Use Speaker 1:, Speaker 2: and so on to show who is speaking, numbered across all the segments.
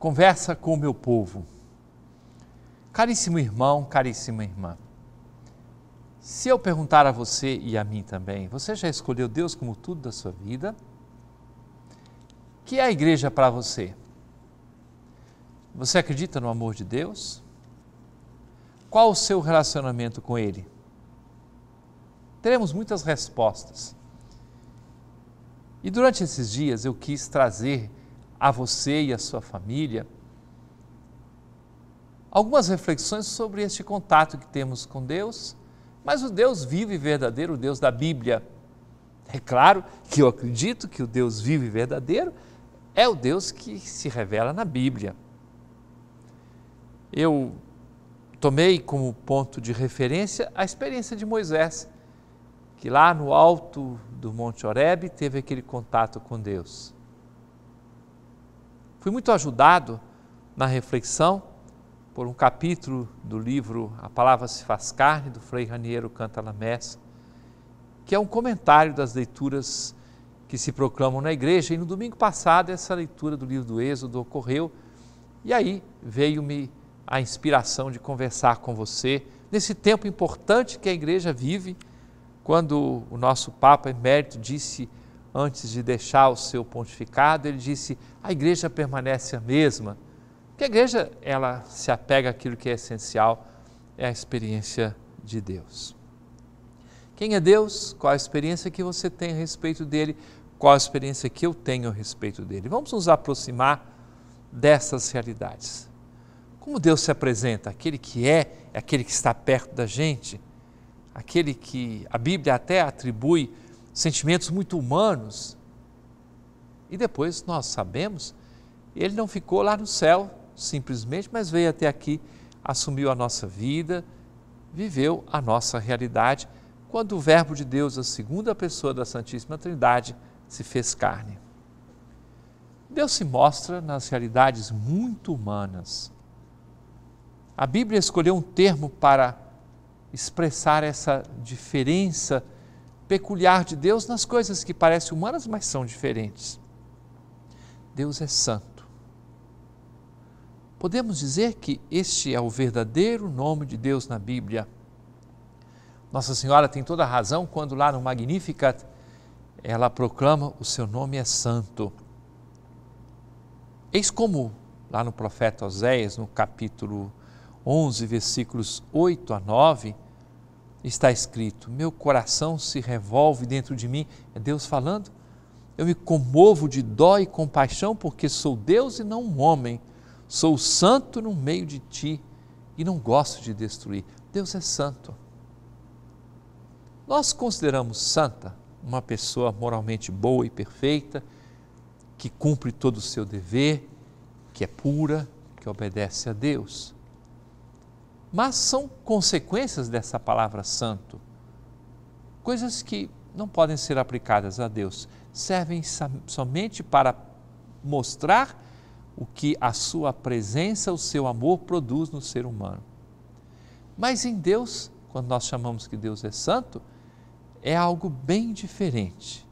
Speaker 1: conversa com o meu povo. Caríssimo irmão, caríssima irmã, se eu perguntar a você e a mim também, você já escolheu Deus como tudo da sua vida? O que é a igreja para você? Você acredita no amor de Deus? Qual o seu relacionamento com Ele? Teremos muitas respostas. E durante esses dias eu quis trazer a você e a sua família algumas reflexões sobre este contato que temos com Deus, mas o Deus vivo e verdadeiro, o Deus da Bíblia. É claro que eu acredito que o Deus vivo e verdadeiro é o Deus que se revela na Bíblia. Eu tomei como ponto de referência a experiência de Moisés, que lá no alto do Monte Horebe teve aquele contato com Deus. Fui muito ajudado na reflexão por um capítulo do livro A Palavra se faz carne, do Frei Raniero Cantalamessa, que é um comentário das leituras que se proclamam na igreja. E no domingo passado, essa leitura do livro do Êxodo ocorreu, e aí veio-me a inspiração de conversar com você nesse tempo importante que a igreja vive, quando o nosso Papa Emérito disse antes de deixar o seu pontificado, ele disse: a igreja permanece a mesma. Porque a igreja ela se apega àquilo que é essencial, é a experiência de Deus. Quem é Deus? Qual a experiência que você tem a respeito dele? Qual a experiência que eu tenho a respeito dele? Vamos nos aproximar dessas realidades. Como Deus se apresenta? Aquele que é, é aquele que está perto da gente, aquele que a Bíblia até atribui sentimentos muito humanos. E depois nós sabemos, ele não ficou lá no céu simplesmente, mas veio até aqui, assumiu a nossa vida, viveu a nossa realidade, quando o Verbo de Deus, a segunda pessoa da Santíssima Trindade, se fez carne. Deus se mostra nas realidades muito humanas. A Bíblia escolheu um termo para expressar essa diferença peculiar de Deus nas coisas que parecem humanas, mas são diferentes. Deus é santo. Podemos dizer que este é o verdadeiro nome de Deus na Bíblia. Nossa Senhora tem toda a razão quando lá no Magnificat ela proclama o seu nome é santo. Eis como lá no profeta Oséias, no capítulo 11, versículos 8 a 9, está escrito: meu coração se revolve dentro de mim. É Deus falando? Eu me comovo de dó e compaixão, porque sou Deus e não um homem. Sou santo no meio de ti e não gosto de destruir. Deus é santo. Nós consideramos santa uma pessoa moralmente boa e perfeita, que cumpre todo o seu dever, que é pura, que obedece a Deus mas são consequências dessa palavra santo. Coisas que não podem ser aplicadas a Deus, servem somente para mostrar o que a sua presença, o seu amor produz no ser humano. Mas em Deus, quando nós chamamos que Deus é santo, é algo bem diferente.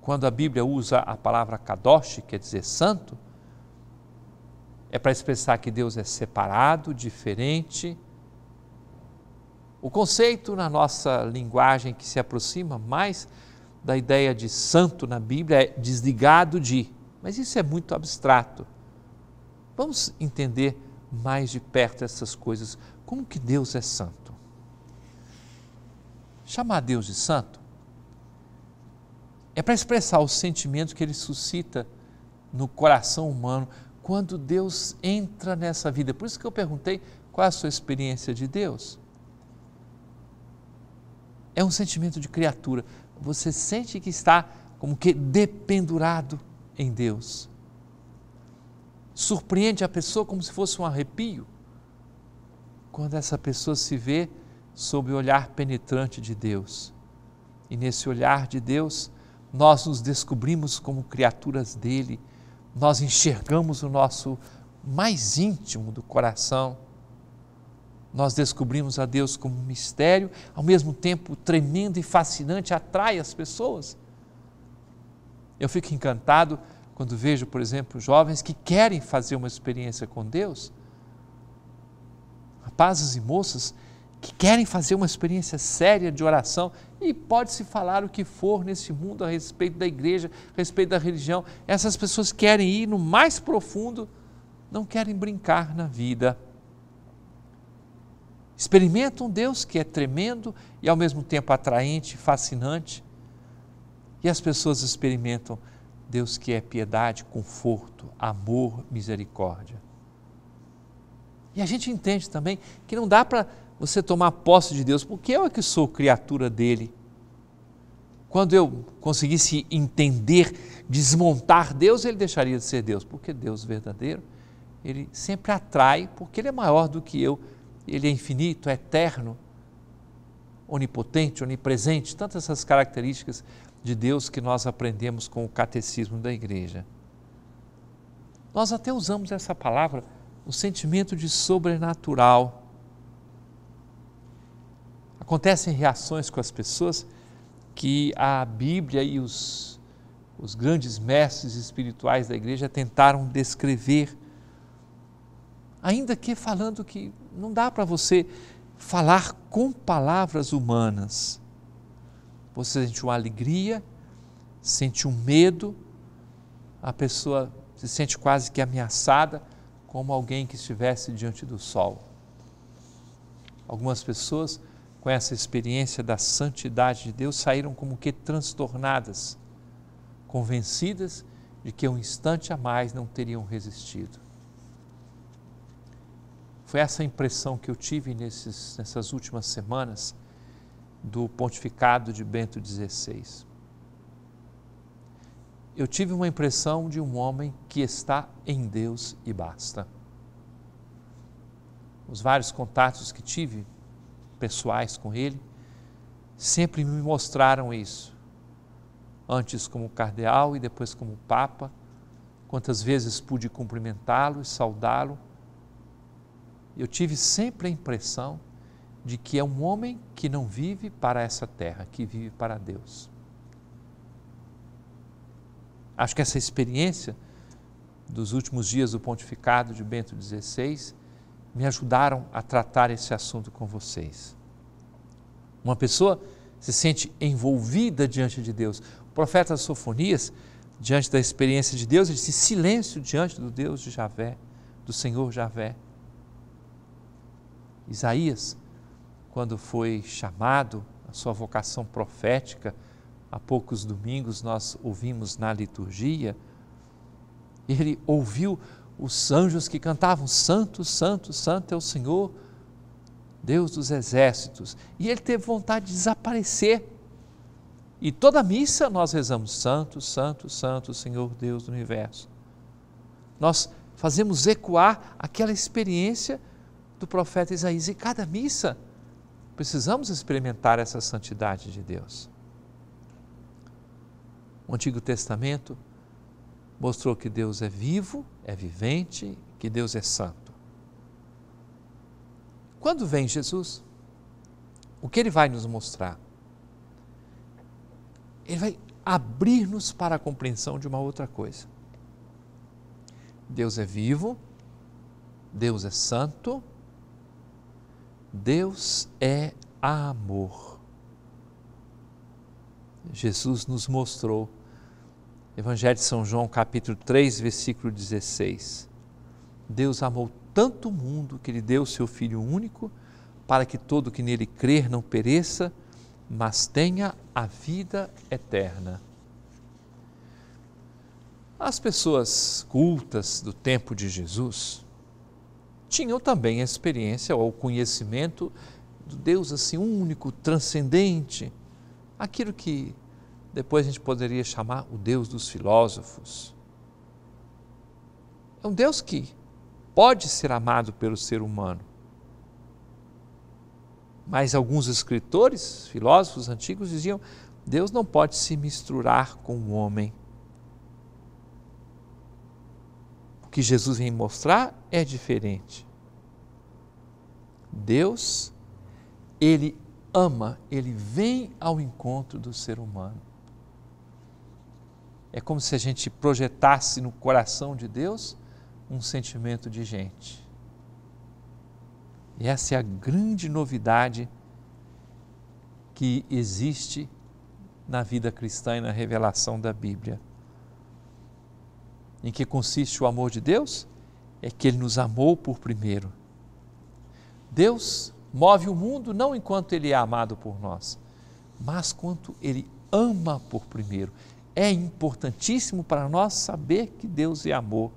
Speaker 1: Quando a Bíblia usa a palavra kadosh, quer dizer santo, é para expressar que Deus é separado, diferente. O conceito na nossa linguagem que se aproxima mais da ideia de santo na Bíblia é desligado de, mas isso é muito abstrato. Vamos entender mais de perto essas coisas. Como que Deus é santo? Chamar Deus de santo é para expressar os sentimentos que ele suscita no coração humano quando Deus entra nessa vida. Por isso que eu perguntei qual é a sua experiência de Deus. É um sentimento de criatura. Você sente que está como que dependurado em Deus. Surpreende a pessoa como se fosse um arrepio quando essa pessoa se vê sob o olhar penetrante de Deus. E nesse olhar de Deus, nós nos descobrimos como criaturas dele nós enxergamos o nosso mais íntimo do coração, nós descobrimos a Deus como um mistério, ao mesmo tempo tremendo e fascinante, atrai as pessoas. Eu fico encantado quando vejo, por exemplo, jovens que querem fazer uma experiência com Deus, rapazes e moças que querem fazer uma experiência séria de oração e pode-se falar o que for nesse mundo a respeito da igreja, a respeito da religião. Essas pessoas querem ir no mais profundo, não querem brincar na vida. experimentam um Deus que é tremendo e ao mesmo tempo atraente, fascinante. E as pessoas experimentam Deus que é piedade, conforto, amor, misericórdia. E a gente entende também que não dá para você tomar posse de Deus, porque eu é que sou criatura dele. Quando eu conseguisse entender, desmontar Deus, ele deixaria de ser Deus, porque Deus verdadeiro, ele sempre atrai, porque ele é maior do que eu, ele é infinito, é eterno, onipotente, onipresente, tantas essas características de Deus que nós aprendemos com o catecismo da igreja. Nós até usamos essa palavra, o sentimento de sobrenatural acontecem reações com as pessoas que a Bíblia e os, os grandes mestres espirituais da igreja tentaram descrever, ainda que falando que não dá para você falar com palavras humanas. Você sente uma alegria, sente um medo, a pessoa se sente quase que ameaçada, como alguém que estivesse diante do sol. Algumas pessoas com essa experiência da santidade de Deus, saíram como que transtornadas, convencidas de que um instante a mais não teriam resistido. Foi essa impressão que eu tive nesses, nessas últimas semanas do pontificado de Bento XVI. Eu tive uma impressão de um homem que está em Deus e basta. Os vários contatos que tive pessoais com ele, sempre me mostraram isso. Antes como cardeal e depois como papa, quantas vezes pude cumprimentá-lo e saudá-lo. Eu tive sempre a impressão de que é um homem que não vive para essa terra, que vive para Deus. Acho que essa experiência dos últimos dias do pontificado de Bento XVI me ajudaram a tratar esse assunto com vocês. Uma pessoa se sente envolvida diante de Deus. O profeta Sofonias, diante da experiência de Deus, ele disse: silêncio diante do Deus de Javé, do Senhor Javé. Isaías, quando foi chamado a sua vocação profética, há poucos domingos nós ouvimos na liturgia, ele ouviu os anjos que cantavam: Santo, Santo, Santo é o Senhor, Deus dos exércitos. E ele teve vontade de desaparecer. E toda missa nós rezamos: Santo, Santo, Santo, Senhor Deus do universo. Nós fazemos ecoar aquela experiência do profeta Isaías. E cada missa precisamos experimentar essa santidade de Deus. O Antigo Testamento mostrou que Deus é vivo é vivente, que Deus é santo. Quando vem Jesus, o que ele vai nos mostrar? Ele vai abrir-nos para a compreensão de uma outra coisa. Deus é vivo, Deus é santo, Deus é amor. Jesus nos mostrou Evangelho de São João, capítulo 3, versículo 16. Deus amou tanto o mundo que ele deu o seu Filho único, para que todo que nele crer não pereça, mas tenha a vida eterna. As pessoas cultas do tempo de Jesus tinham também a experiência ou o conhecimento do Deus assim único, transcendente, aquilo que depois a gente poderia chamar o Deus dos filósofos. É um Deus que pode ser amado pelo ser humano. Mas alguns escritores, filósofos antigos diziam: Deus não pode se misturar com o homem. O que Jesus vem mostrar é diferente. Deus, ele ama, ele vem ao encontro do ser humano. É como se a gente projetasse no coração de Deus um sentimento de gente. E essa é a grande novidade que existe na vida cristã e na revelação da Bíblia. Em que consiste o amor de Deus? É que Ele nos amou por primeiro. Deus move o mundo não enquanto Ele é amado por nós, mas quanto Ele ama por primeiro é importantíssimo para nós saber que Deus é amor.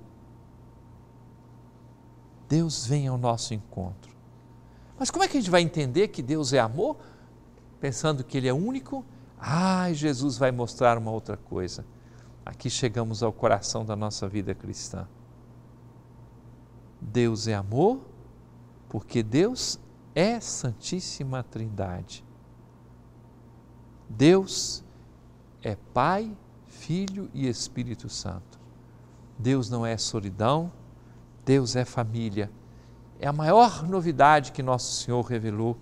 Speaker 1: Deus vem ao nosso encontro. Mas como é que a gente vai entender que Deus é amor? Pensando que Ele é único? Ah, Jesus vai mostrar uma outra coisa. Aqui chegamos ao coração da nossa vida cristã. Deus é amor, porque Deus é Santíssima Trindade. Deus é Pai, Filho e Espírito Santo. Deus não é solidão, Deus é família. É a maior novidade que nosso Senhor revelou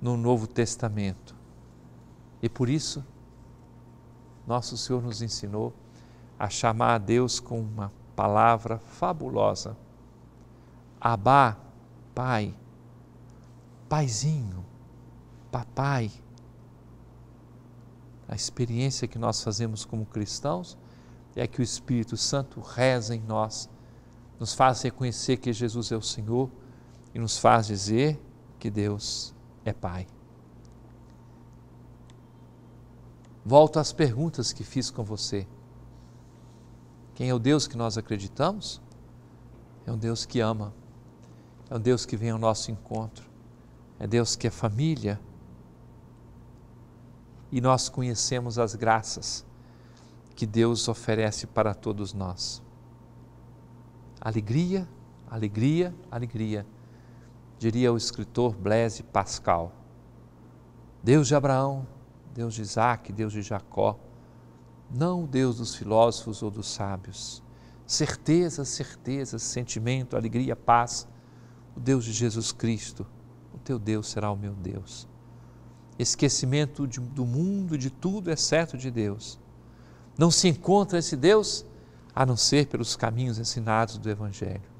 Speaker 1: no Novo Testamento. E por isso, nosso Senhor nos ensinou a chamar a Deus com uma palavra fabulosa. Abá, Pai, Paizinho, Papai a experiência que nós fazemos como cristãos é que o Espírito Santo reza em nós, nos faz reconhecer que Jesus é o Senhor e nos faz dizer que Deus é Pai. Volto às perguntas que fiz com você. Quem é o Deus que nós acreditamos? É um Deus que ama, é um Deus que vem ao nosso encontro, é Deus que é família e nós conhecemos as graças que Deus oferece para todos nós. Alegria, alegria, alegria, diria o escritor Blaise Pascal. Deus de Abraão, Deus de Isaac, Deus de Jacó, não o Deus dos filósofos ou dos sábios. Certeza, certeza, sentimento, alegria, paz, o Deus de Jesus Cristo, o teu Deus será o meu Deus esquecimento de, do mundo, de tudo, exceto é de Deus. Não se encontra esse Deus a não ser pelos caminhos ensinados do Evangelho.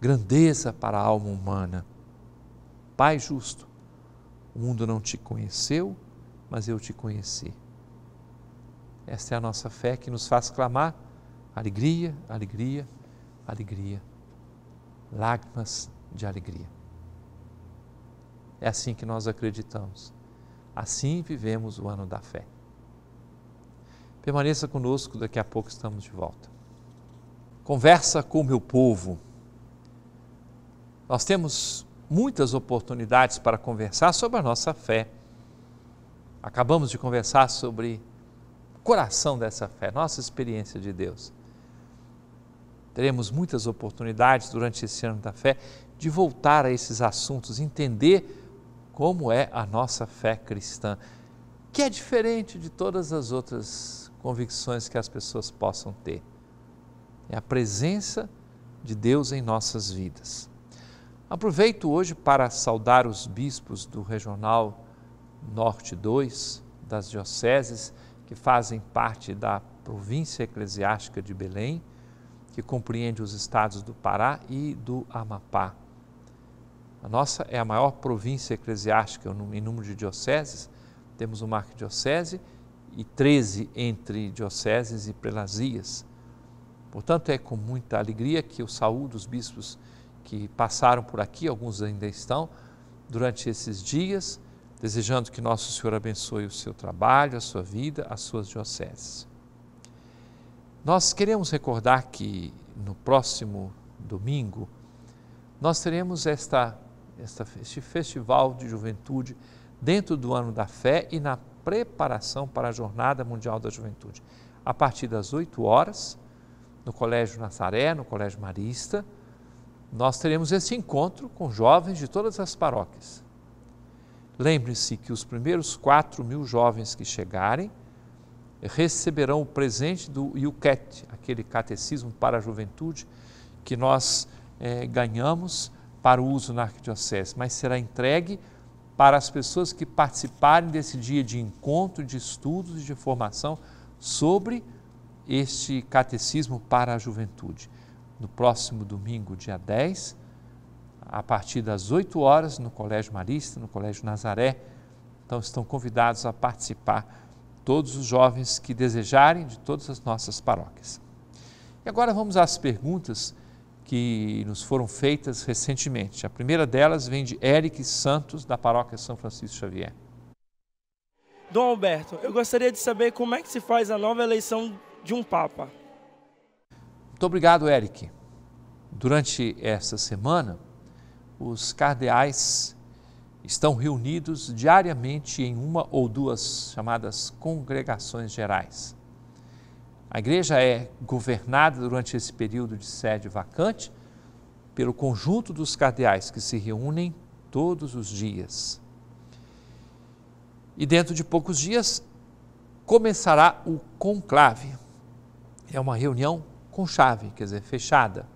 Speaker 1: Grandeza para a alma humana. Pai justo, o mundo não te conheceu, mas eu te conheci. Esta é a nossa fé que nos faz clamar alegria, alegria, alegria, lágrimas de alegria. É assim que nós acreditamos. Assim vivemos o ano da fé. Permaneça conosco, daqui a pouco estamos de volta. Conversa com o meu povo. Nós temos muitas oportunidades para conversar sobre a nossa fé. Acabamos de conversar sobre o coração dessa fé, nossa experiência de Deus. Teremos muitas oportunidades durante esse ano da fé de voltar a esses assuntos, entender como é a nossa fé cristã, que é diferente de todas as outras convicções que as pessoas possam ter. É a presença de Deus em nossas vidas. Aproveito hoje para saudar os bispos do Regional Norte 2, das dioceses que fazem parte da província eclesiástica de Belém, que compreende os estados do Pará e do Amapá. A nossa é a maior província eclesiástica em número de dioceses, temos uma arquidiocese e 13 entre dioceses e prelazias. Portanto, é com muita alegria que eu saúdo os bispos que passaram por aqui, alguns ainda estão, durante esses dias, desejando que Nosso Senhor abençoe o seu trabalho, a sua vida, as suas dioceses. Nós queremos recordar que no próximo domingo nós teremos esta esta, este festival de juventude dentro do ano da fé e na preparação para a Jornada Mundial da Juventude. A partir das 8 horas, no Colégio Nazaré, no Colégio Marista, nós teremos esse encontro com jovens de todas as paróquias. Lembre-se que os primeiros 4 mil jovens que chegarem receberão o presente do IUCAT, aquele catecismo para a juventude que nós é, ganhamos para o uso na arquidiocese, mas será entregue para as pessoas que participarem desse dia de encontro, de estudos e de formação sobre este catecismo para a juventude. No próximo domingo, dia 10, a partir das 8 horas, no Colégio Marista, no Colégio Nazaré. Então, estão convidados a participar todos os jovens que desejarem de todas as nossas paróquias. E agora vamos às perguntas que nos foram feitas recentemente. A primeira delas vem de Eric Santos, da paróquia São Francisco Xavier. Dom Alberto, eu gostaria de saber como é que se faz a nova eleição de um Papa. Muito obrigado, Eric. Durante essa semana, os cardeais estão reunidos diariamente em uma ou duas chamadas congregações gerais. A igreja é governada durante esse período de sede vacante pelo conjunto dos cardeais que se reúnem todos os dias. E dentro de poucos dias começará o conclave. É uma reunião com chave, quer dizer, fechada.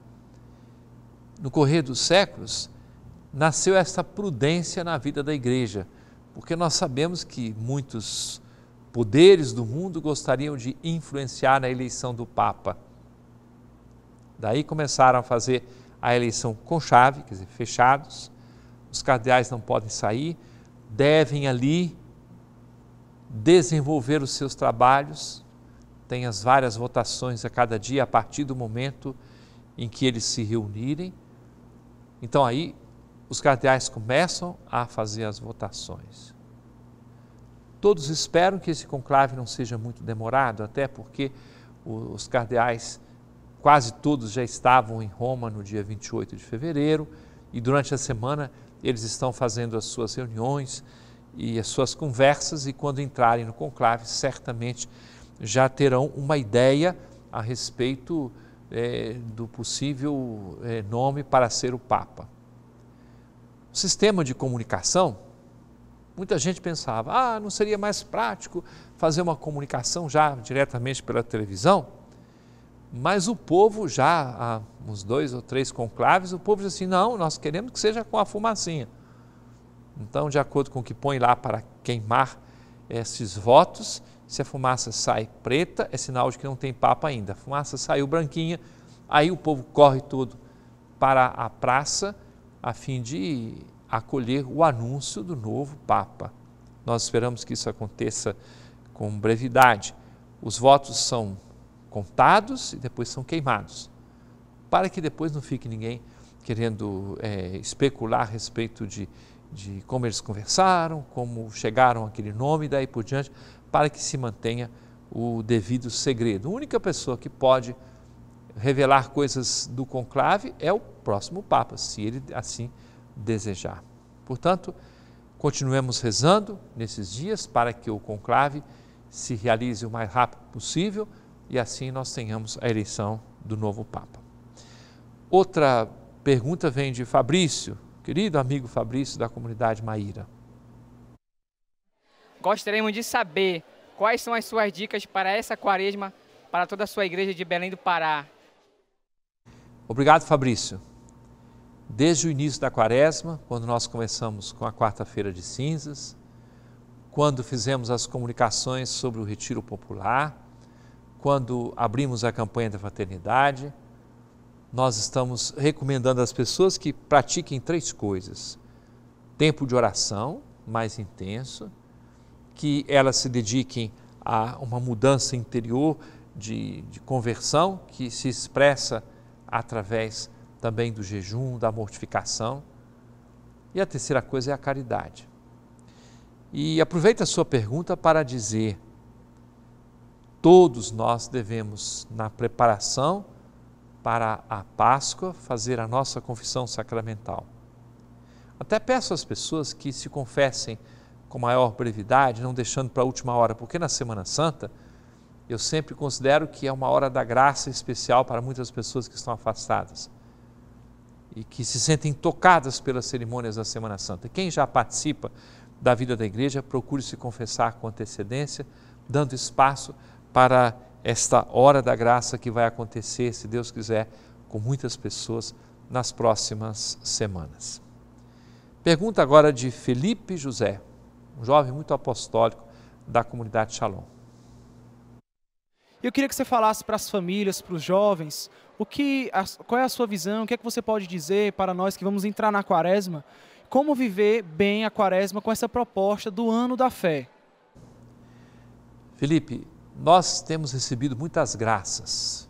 Speaker 1: No correr dos séculos, nasceu essa prudência na vida da igreja, porque nós sabemos que muitos poderes do mundo gostariam de influenciar na eleição do Papa. Daí começaram a fazer a eleição com chave, quer dizer, fechados. Os cardeais não podem sair, devem ali desenvolver os seus trabalhos. Tem as várias votações a cada dia a partir do momento em que eles se reunirem. Então aí os cardeais começam a fazer as votações. Todos esperam que esse conclave não seja muito demorado, até porque os cardeais, quase todos já estavam em Roma no dia 28 de fevereiro, e durante a semana eles estão fazendo as suas reuniões e as suas conversas, e quando entrarem no conclave, certamente já terão uma ideia a respeito é, do possível é, nome para ser o Papa. O sistema de comunicação Muita gente pensava, ah, não seria mais prático fazer uma comunicação já diretamente pela televisão? Mas o povo, já há uns dois ou três conclaves, o povo diz assim: não, nós queremos que seja com a fumacinha. Então, de acordo com o que põe lá para queimar esses votos, se a fumaça sai preta, é sinal de que não tem papa ainda. A fumaça saiu branquinha, aí o povo corre todo para a praça a fim de acolher o anúncio do novo Papa. Nós esperamos que isso aconteça com brevidade. Os votos são contados e depois são queimados, para que depois não fique ninguém querendo é, especular a respeito de, de como eles conversaram, como chegaram àquele nome e daí por diante, para que se mantenha o devido segredo. A única pessoa que pode revelar coisas do conclave é o próximo Papa, se ele assim desejar. Portanto, continuemos rezando nesses dias para que o conclave se realize o mais rápido possível e assim nós tenhamos a eleição do novo Papa. Outra pergunta vem de Fabrício, querido amigo Fabrício da comunidade Maíra. Gostaríamos de saber quais são as suas dicas para essa quaresma para toda a sua igreja de Belém do Pará. Obrigado, Fabrício desde o início da quaresma, quando nós começamos com a quarta-feira de cinzas, quando fizemos as comunicações sobre o retiro popular, quando abrimos a campanha da fraternidade, nós estamos recomendando às pessoas que pratiquem três coisas: tempo de oração mais intenso, que elas se dediquem a uma mudança interior de, de conversão que se expressa através também do jejum, da mortificação. E a terceira coisa é a caridade. E aproveito a sua pergunta para dizer: todos nós devemos, na preparação para a Páscoa, fazer a nossa confissão sacramental. Até peço às pessoas que se confessem com maior brevidade, não deixando para a última hora, porque na Semana Santa eu sempre considero que é uma hora da graça especial para muitas pessoas que estão afastadas e que se sentem tocadas pelas cerimônias da Semana Santa. Quem já participa da vida da igreja, procure se confessar com antecedência, dando espaço para esta hora da graça que vai acontecer, se Deus quiser, com muitas pessoas nas próximas semanas. Pergunta agora de Felipe José, um jovem muito apostólico da comunidade Shalom. Eu queria que você falasse para as famílias, para os jovens, o que, qual é a sua visão, o que é que você pode dizer para nós que vamos entrar na quaresma, como viver bem a quaresma com essa proposta do ano da fé. Felipe, nós temos recebido muitas graças.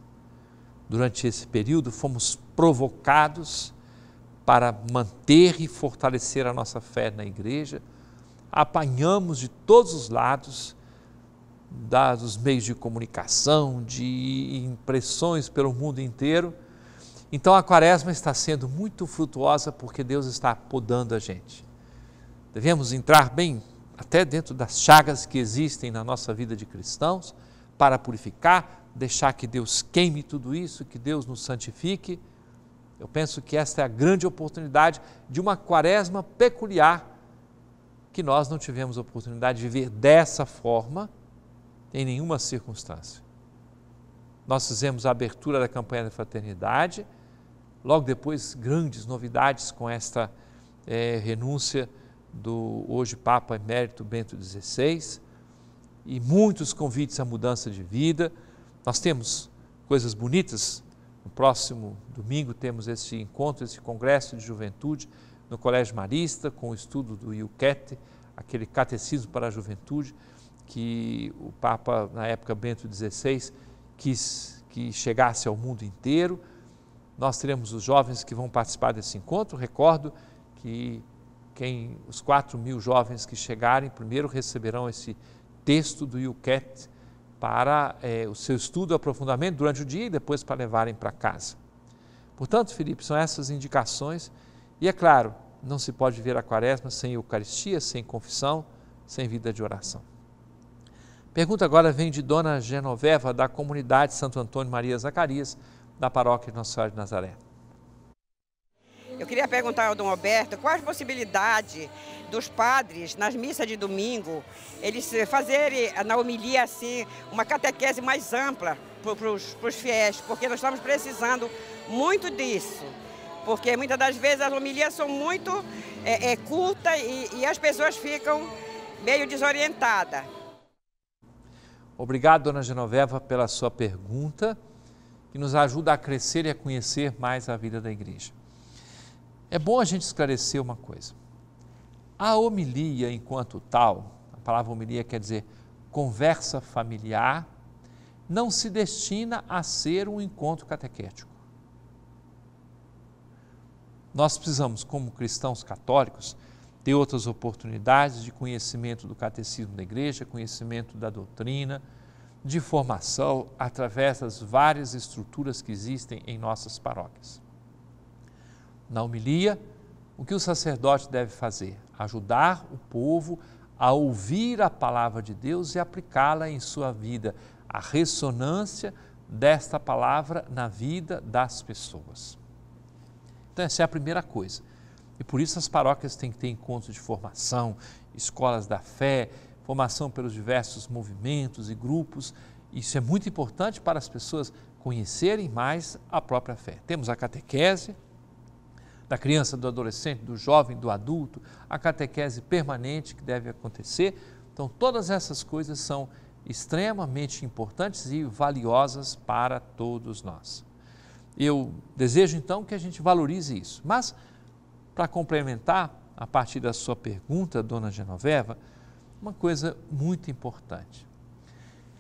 Speaker 1: Durante esse período fomos provocados para manter e fortalecer a nossa fé na igreja. Apanhamos de todos os lados dos meios de comunicação, de impressões pelo mundo inteiro. Então a quaresma está sendo muito frutuosa porque Deus está podando a gente. Devemos entrar bem até dentro das chagas que existem na nossa vida de cristãos para purificar, deixar que Deus queime tudo isso, que Deus nos santifique. Eu penso que esta é a grande oportunidade de uma quaresma peculiar que nós não tivemos oportunidade de viver dessa forma em nenhuma circunstância. Nós fizemos a abertura da campanha da fraternidade, logo depois, grandes novidades com esta é, renúncia do hoje Papa Emérito Bento XVI e muitos convites à mudança de vida. Nós temos coisas bonitas. No próximo domingo temos esse encontro, esse congresso de juventude no Colégio Marista, com o estudo do Iuquete, aquele catecismo para a juventude que o Papa, na época Bento XVI, quis que chegasse ao mundo inteiro. Nós teremos os jovens que vão participar desse encontro. Recordo que quem, os 4 mil jovens que chegarem primeiro receberão esse texto do UCAT para é, o seu estudo, aprofundamento durante o dia e depois para levarem para casa. Portanto, Felipe, são essas indicações. E é claro, não se pode ver a quaresma sem Eucaristia, sem confissão, sem vida de oração. Pergunta agora vem de Dona Genoveva, da comunidade Santo Antônio Maria Zacarias, da paróquia Nossa Senhora de Nazaré. Eu queria perguntar ao Dom Alberto qual a possibilidade dos padres, nas missas de domingo, eles fazerem na homilia assim, uma catequese mais ampla para os fiéis, porque nós estamos precisando muito disso. Porque muitas das vezes as homilias são muito é, é, cultas e, e as pessoas ficam meio desorientadas. Obrigado, dona Genoveva, pela sua pergunta, que nos ajuda a crescer e a conhecer mais a vida da igreja. É bom a gente esclarecer uma coisa. A homilia, enquanto tal, a palavra homilia quer dizer conversa familiar, não se destina a ser um encontro catequético. Nós precisamos, como cristãos católicos, ter outras oportunidades de conhecimento do catecismo da igreja, conhecimento da doutrina, de formação através das várias estruturas que existem em nossas paróquias. Na homilia, o que o sacerdote deve fazer? Ajudar o povo a ouvir a palavra de Deus e aplicá-la em sua vida, a ressonância desta palavra na vida das pessoas. Então, essa é a primeira coisa. E por isso as paróquias têm que ter encontros de formação, escolas da fé, formação pelos diversos movimentos e grupos. Isso é muito importante para as pessoas conhecerem mais a própria fé. Temos a catequese da criança, do adolescente, do jovem, do adulto, a catequese permanente que deve acontecer. Então, todas essas coisas são extremamente importantes e valiosas para todos nós. Eu desejo então que a gente valorize isso. Mas para complementar, a partir da sua pergunta, dona Genoveva, uma coisa muito importante.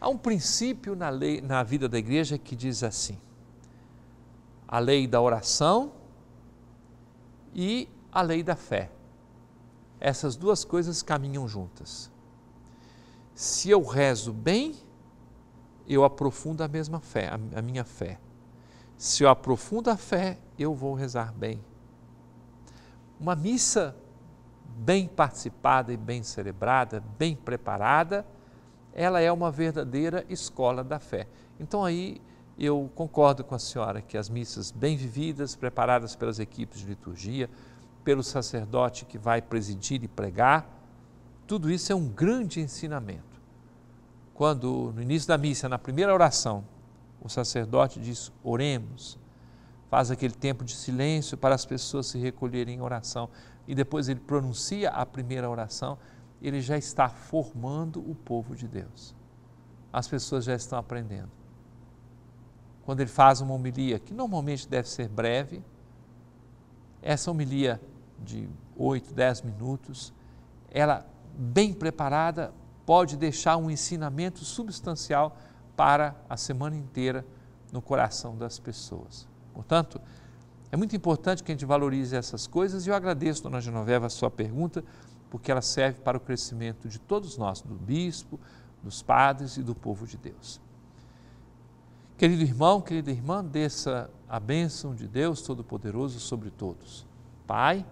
Speaker 1: Há um princípio na, lei, na vida da igreja que diz assim: a lei da oração e a lei da fé. Essas duas coisas caminham juntas. Se eu rezo bem, eu aprofundo a mesma fé, a minha fé. Se eu aprofundo a fé, eu vou rezar bem uma missa bem participada e bem celebrada, bem preparada, ela é uma verdadeira escola da fé. Então aí eu concordo com a senhora que as missas bem vividas, preparadas pelas equipes de liturgia, pelo sacerdote que vai presidir e pregar, tudo isso é um grande ensinamento. Quando no início da missa, na primeira oração, o sacerdote diz: "Oremos", faz aquele tempo de silêncio para as pessoas se recolherem em oração e depois ele pronuncia a primeira oração, ele já está formando o povo de Deus. As pessoas já estão aprendendo. Quando ele faz uma homilia, que normalmente deve ser breve, essa homilia de 8, 10 minutos, ela bem preparada pode deixar um ensinamento substancial para a semana inteira no coração das pessoas. Portanto, é muito importante que a gente valorize essas coisas e eu agradeço, dona Genoveva, a sua pergunta, porque ela serve para o crescimento de todos nós, do bispo, dos padres e do povo de Deus. Querido irmão, querida irmã, desça a bênção de Deus Todo-Poderoso sobre todos. Pai,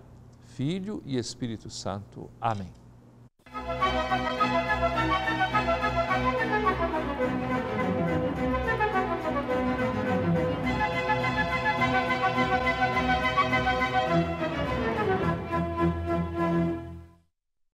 Speaker 1: Filho e Espírito Santo. Amém.